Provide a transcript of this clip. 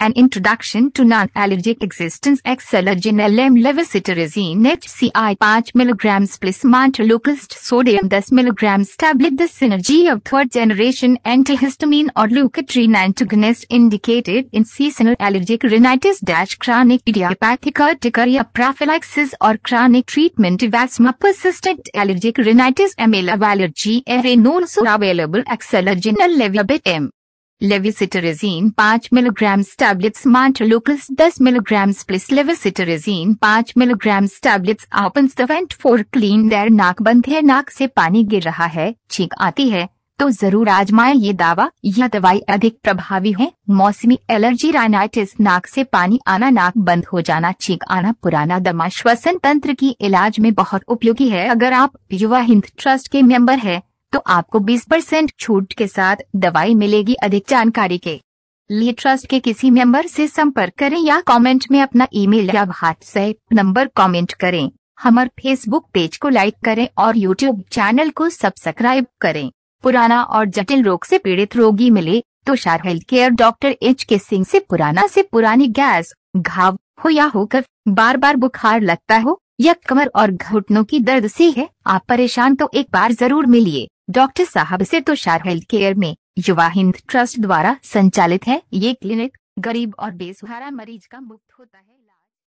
An introduction to non-allergic existence LM levocetirizine HCI 5 mg plus montelukast sodium 10 mg tablet The synergy of third-generation antihistamine or leukotriene antagonist indicated in seasonal allergic rhinitis-chronic idiopathic urticaria prophylaxis or chronic treatment of asthma persistent allergic rhinitis amyloid allergy are also available Exalogenellum levabit M. Levocetirizine 5 milligram tablets montelukast 10 milligram plus levocetirizine 5 milligram tablets ओपन स्टवेंट फोर क्लीन देर नाक बंद है नाक से पानी गिर रहा है छींक आती है तो जरूर आजमाए ये दावा यह दवाई अधिक प्रभावी है मौसमी एलर्जी राइनाइटिस नाक से पानी आना नाक बंद हो जाना छींक आना पुराना दमा श्वसन तंत्र की इलाज में बहुत उपयोगी है अगर आप युवा हिंद ट्रस्ट के मेंबर हैं तो आपको 20 परसेंट छूट के साथ दवाई मिलेगी अधिक जानकारी के लिए ट्रस्ट के किसी मेंबर से संपर्क करें या कमेंट में अपना ईमेल या व्हाट्सएप नंबर कमेंट करें हमारे फेसबुक पेज को लाइक करें और यूट्यूब चैनल को सब्सक्राइब करें पुराना और जटिल रोग से पीड़ित रोगी मिले तो शार हेल्थ केयर डॉक्टर एच के सिंह से पुराना से पुरानी गैस घाव हो या होकर बार बार बुखार लगता हो या कमर और घुटनों की दर्द सी है आप परेशान तो एक बार जरूर मिलिए डॉक्टर साहब ऐसी तुषार तो हेल्थ केयर में युवा हिंद ट्रस्ट द्वारा संचालित है ये क्लिनिक गरीब और बेसहारा मरीज का मुफ्त होता है